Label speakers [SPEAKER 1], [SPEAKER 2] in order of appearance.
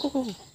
[SPEAKER 1] 고고고고